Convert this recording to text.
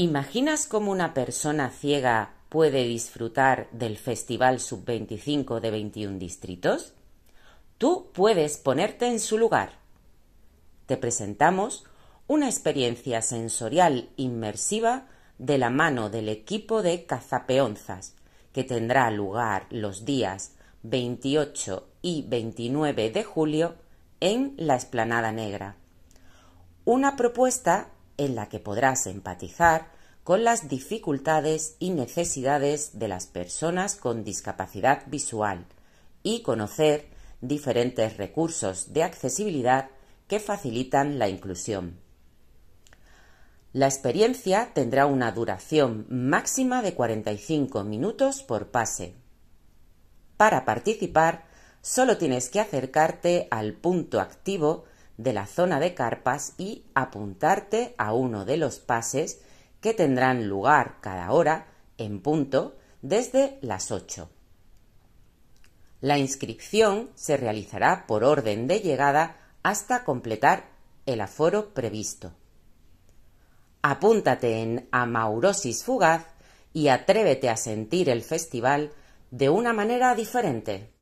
¿Imaginas cómo una persona ciega puede disfrutar del Festival Sub-25 de 21 distritos? Tú puedes ponerte en su lugar. Te presentamos una experiencia sensorial inmersiva de la mano del equipo de cazapeonzas, que tendrá lugar los días 28 y 29 de julio en la Esplanada Negra. Una propuesta en la que podrás empatizar con las dificultades y necesidades de las personas con discapacidad visual y conocer diferentes recursos de accesibilidad que facilitan la inclusión. La experiencia tendrá una duración máxima de 45 minutos por pase. Para participar, solo tienes que acercarte al punto activo de la zona de carpas y apuntarte a uno de los pases que tendrán lugar cada hora en punto desde las 8. La inscripción se realizará por orden de llegada hasta completar el aforo previsto. Apúntate en Amaurosis Fugaz y atrévete a sentir el festival de una manera diferente.